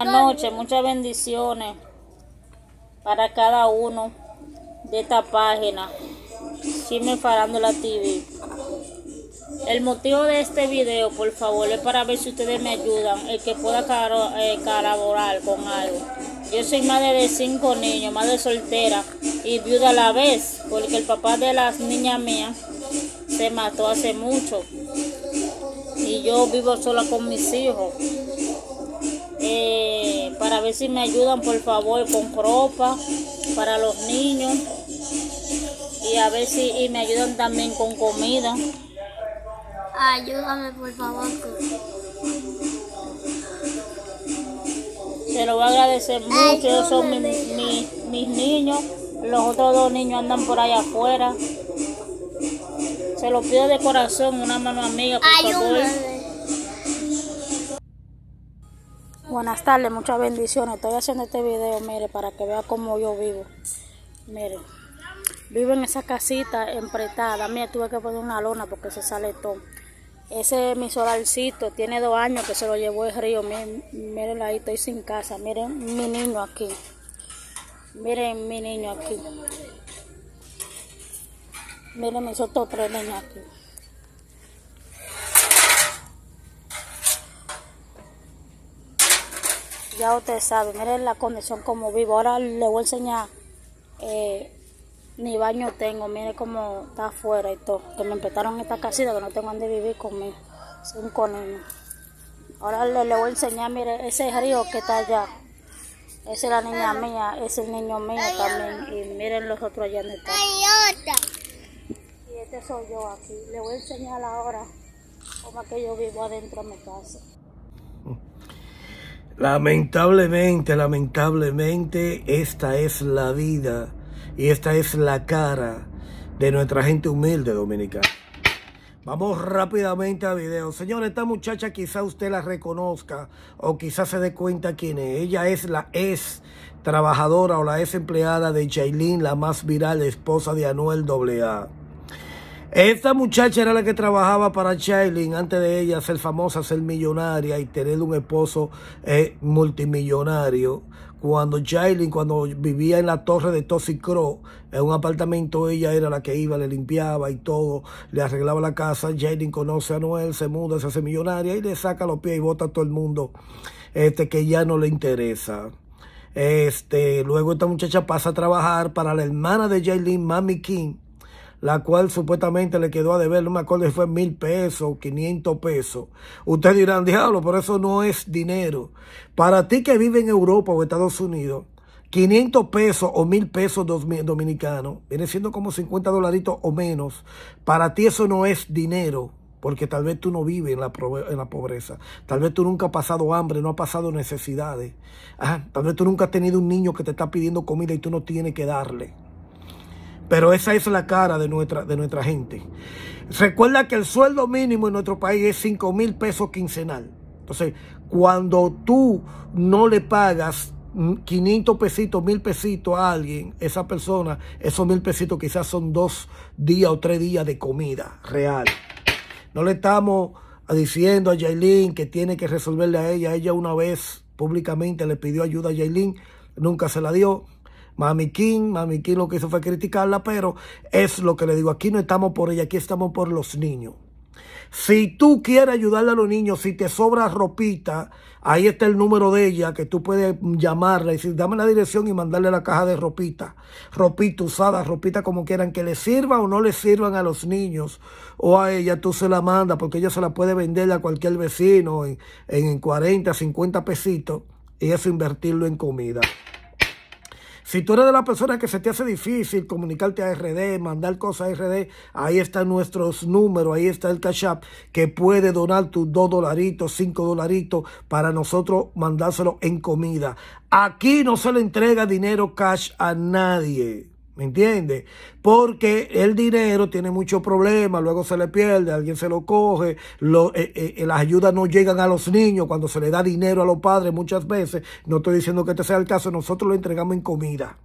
Buenas noches, muchas bendiciones para cada uno de esta página, parando la TV. El motivo de este video, por favor, es para ver si ustedes me ayudan, el que pueda eh, colaborar con algo. Yo soy madre de cinco niños, madre soltera y viuda a la vez, porque el papá de las niñas mías se mató hace mucho. Y yo vivo sola con mis hijos. Eh, para ver si me ayudan por favor con ropa para los niños y a ver si me ayudan también con comida. Ayúdame por favor. Se lo voy a agradecer mucho, Ellos son mis niños, los otros dos niños andan por allá afuera. Se lo pido de corazón, una mano amiga, por favor. Buenas tardes, muchas bendiciones. Estoy haciendo este video, mire, para que vea cómo yo vivo. Miren, vivo en esa casita empretada. Mira, tuve que poner una lona porque se sale todo. Ese es mi solarcito, tiene dos años que se lo llevó el río. Miren, miren ahí, estoy sin casa. Miren mi niño aquí. Miren mi niño aquí. Miren mis otros tres niños aquí. Ya ustedes saben, miren la condición como vivo. Ahora les voy a enseñar. Eh, ni baño tengo, mire cómo está afuera y todo. Que me empezaron esta casita que no tengo donde vivir conmigo. Cinco niños. Ahora les le, voy a enseñar, mire, ese río que está allá. Esa es la niña mía, ese es el niño mío también. Y miren los otros allá el Y este soy yo aquí. Le voy a enseñar ahora cómo es que yo vivo adentro de mi casa. Mm. Lamentablemente, lamentablemente, esta es la vida y esta es la cara de nuestra gente humilde dominicana. Vamos rápidamente a video. Señores, esta muchacha quizá usted la reconozca o quizá se dé cuenta quién es. Ella es la ex trabajadora o la ex empleada de Jailin, la más viral esposa de Anuel AA. Esta muchacha era la que trabajaba para Chaylin antes de ella ser famosa, ser millonaria y tener un esposo eh, multimillonario. Cuando jaylin cuando vivía en la torre de crow en un apartamento, ella era la que iba, le limpiaba y todo, le arreglaba la casa. jaylin conoce a Noel, se muda, se hace millonaria y le saca los pies y bota a todo el mundo este, que ya no le interesa. Este, luego esta muchacha pasa a trabajar para la hermana de Jaylin, Mami King la cual supuestamente le quedó a deber, no me acuerdo si fue mil pesos, o quinientos pesos. Ustedes dirán, diablo, pero eso no es dinero. Para ti que vive en Europa o Estados Unidos, quinientos pesos o mil pesos dominicanos, viene siendo como cincuenta dolaritos o menos. Para ti eso no es dinero, porque tal vez tú no vives en la, pobreza. Tal vez tú nunca has pasado hambre, no has pasado necesidades. tal vez tú nunca has tenido un niño que te está pidiendo comida y tú no tienes que darle. Pero esa es la cara de nuestra, de nuestra gente. Recuerda que el sueldo mínimo en nuestro país es 5 mil pesos quincenal. Entonces, cuando tú no le pagas 500 pesitos, 1000 pesitos a alguien, esa persona, esos 1000 pesitos quizás son dos días o tres días de comida real. No le estamos diciendo a Jailín que tiene que resolverle a ella. Ella una vez públicamente le pidió ayuda a Jailín, nunca se la dio. Mami King, lo que hizo fue criticarla, pero es lo que le digo, aquí no estamos por ella, aquí estamos por los niños. Si tú quieres ayudarle a los niños, si te sobra ropita, ahí está el número de ella que tú puedes llamarla y decir, dame la dirección y mandarle la caja de ropita. Ropita usada, ropita como quieran, que le sirva o no le sirvan a los niños o a ella, tú se la mandas porque ella se la puede vender a cualquier vecino en, en 40, 50 pesitos y eso invertirlo en comida. Si tú eres de las personas que se te hace difícil comunicarte a RD, mandar cosas a RD, ahí están nuestros números, ahí está el Cash App que puede donar tus dos dolaritos, cinco dolaritos para nosotros mandárselo en comida. Aquí no se le entrega dinero cash a nadie. ¿Me entiendes? porque el dinero tiene muchos problemas, luego se le pierde, alguien se lo coge, eh, eh, las ayudas no llegan a los niños cuando se le da dinero a los padres muchas veces. No estoy diciendo que este sea el caso, nosotros lo entregamos en comida.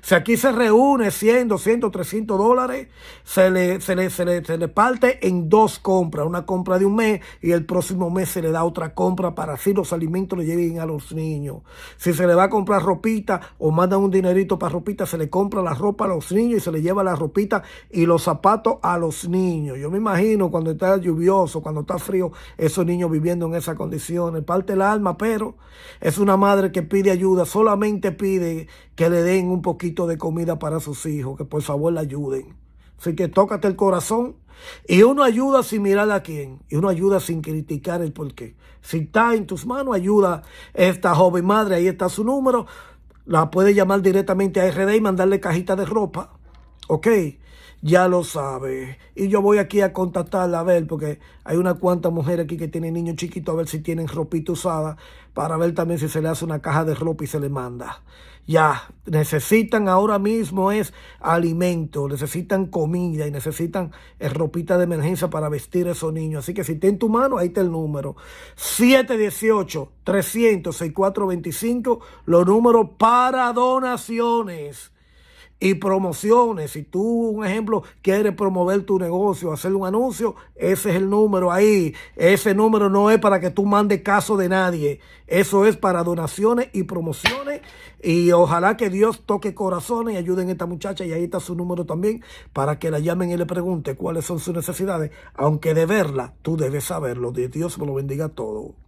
Si aquí se reúne 100, 200, 300 dólares, se le, le, parte en dos compras. Una compra de un mes y el próximo mes se le da otra compra para así los alimentos le lleguen a los niños. Si se le va a comprar ropita o mandan un dinerito para ropita, se le compra la ropa a los niños y se le lleva la la ropita y los zapatos a los niños. Yo me imagino cuando está lluvioso, cuando está frío, esos niños viviendo en esas condiciones. Parte el alma, pero es una madre que pide ayuda, solamente pide que le den un poquito de comida para sus hijos, que por favor la ayuden. Así que tócate el corazón y uno ayuda sin mirar a quién. Y uno ayuda sin criticar el por qué. Si está en tus manos, ayuda esta joven madre. Ahí está su número. La puede llamar directamente a RD y mandarle cajita de ropa. Ok, ya lo sabe. Y yo voy aquí a contactarla a ver, porque hay una cuanta mujer aquí que tiene niños chiquitos, a ver si tienen ropita usada, para ver también si se le hace una caja de ropa y se le manda. Ya, necesitan ahora mismo es alimento, necesitan comida y necesitan eh, ropita de emergencia para vestir a esos niños. Así que si está en tu mano, ahí está el número. 718-300-6425, los números para donaciones y promociones. Si tú, un ejemplo, quieres promover tu negocio, hacer un anuncio, ese es el número ahí. Ese número no es para que tú mandes caso de nadie. Eso es para donaciones y promociones. Y ojalá que Dios toque corazones y ayuden a esta muchacha. Y ahí está su número también para que la llamen y le pregunte cuáles son sus necesidades. Aunque de verla, tú debes saberlo. Dios me lo bendiga a todos.